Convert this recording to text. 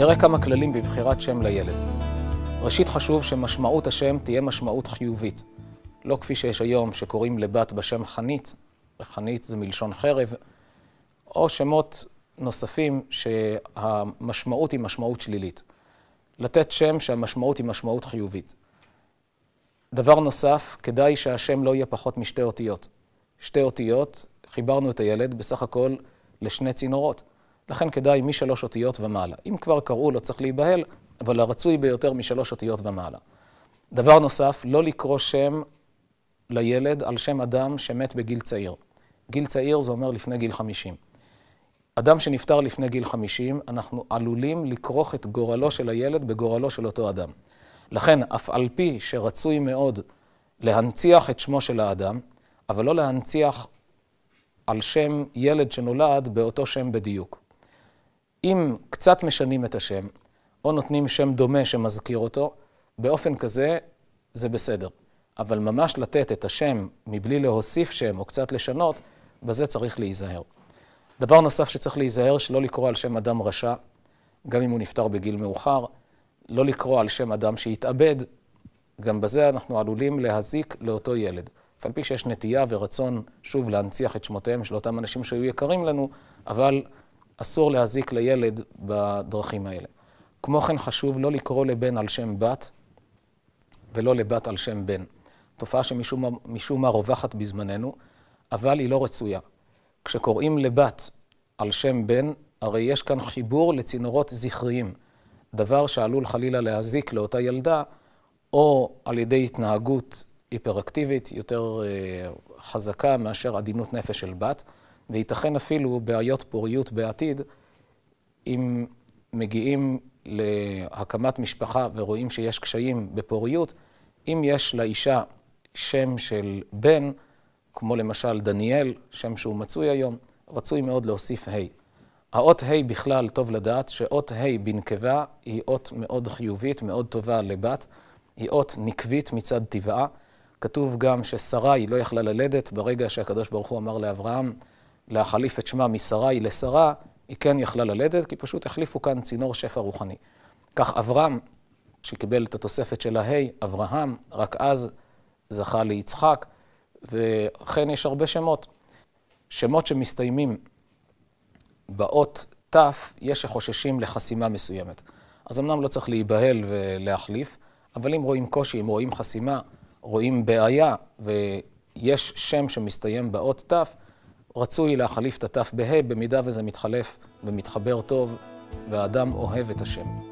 נראה כמה כללים בבחירת שם לילד. ראשית חשוב שמשמעות השם תהיה משמעות חיובית. לא כפי שיש היום, שקוראים לבת בשם חנית, חנית זה מלשון חרב, או שמות נוספים שהמשמעות היא משמעות שלילית. לתת שם שהמשמעות היא משמעות חיובית. דבר נוסף, כדאי שהשם לא יהיה פחות משתי אותיות. שתי אותיות, חיברנו את הילד בסך הכל לשני צינורות. לכן כדאי משלוש אותיות ומעלה. אם כבר קראו, לא צריך להיבהל, אבל הרצוי ביותר משלוש אותיות ומעלה. דבר נוסף, לא לקרוא שם לילד על שם אדם שמת בגיל צעיר. גיל צעיר זה אומר לפני גיל 50. אדם שנפטר לפני גיל 50, אנחנו עלולים לכרוך את גורלו של הילד בגורלו של אותו אדם. לכן, אף על פי שרצוי מאוד להנציח את שמו של האדם, אבל לא להנציח על שם ילד שנולד באותו שם בדיוק. אם קצת משנים את השם, או נותנים שם דומה שמזכיר אותו, באופן כזה זה בסדר. אבל ממש לתת את השם מבלי להוסיף שם או קצת לשנות, בזה צריך להיזהר. דבר נוסף שצריך להיזהר, שלא לקרוא על שם אדם רשע, גם אם הוא נפטר בגיל מאוחר, לא לקרוא על שם אדם שהתאבד, גם בזה אנחנו עלולים להזיק לאותו ילד. אף על פי שיש נטייה ורצון, שוב, להנציח את שמותיהם של אותם אנשים שהיו יקרים לנו, אבל אסור להזיק לילד בדרכים האלה. כמו כן חשוב לא לקרוא לבן על שם בת ולא לבת על שם בן. תופעה שמשום מה רווחת בזמננו, אבל היא לא רצויה. כשקוראים לבת על שם בן, הרי יש כאן חיבור לצינורות זכריים, דבר שעלול חלילה להזיק לאותה ילדה, או על ידי התנהגות היפראקטיבית יותר אה, חזקה מאשר עדינות נפש של בת. וייתכן אפילו בעיות פוריות בעתיד, אם מגיעים להקמת משפחה ורואים שיש קשיים בפוריות, אם יש לאישה שם של בן, כמו למשל דניאל, שם שהוא מצוי היום, רצוי מאוד להוסיף ה'. האות ה' בכלל טוב לדעת שאות ה' בנקבה היא אות מאוד חיובית, מאוד טובה לבת, היא אות נקבית מצד טבעה. כתוב גם היא לא יכלה ללדת ברגע שהקדוש ברוך הוא אמר לאברהם, להחליף את שמה משרי לשרה, היא כן יכלה ללדת, כי פשוט החליפו כאן צינור שפע רוחני. כך אברהם, שקיבל את התוספת של ההי, אברהם, רק אז זכה ליצחק, וכן יש הרבה שמות. שמות שמסתיימים באות ת', יש שחוששים לחסימה מסוימת. אז אמנם לא צריך להיבהל ולהחליף, אבל אם רואים קושי, אם רואים חסימה, רואים בעיה, ויש שם שמסתיים באות ת', רצוי להחליף את התף בה' במידה וזה מתחלף ומתחבר טוב, והאדם אוהב את השם.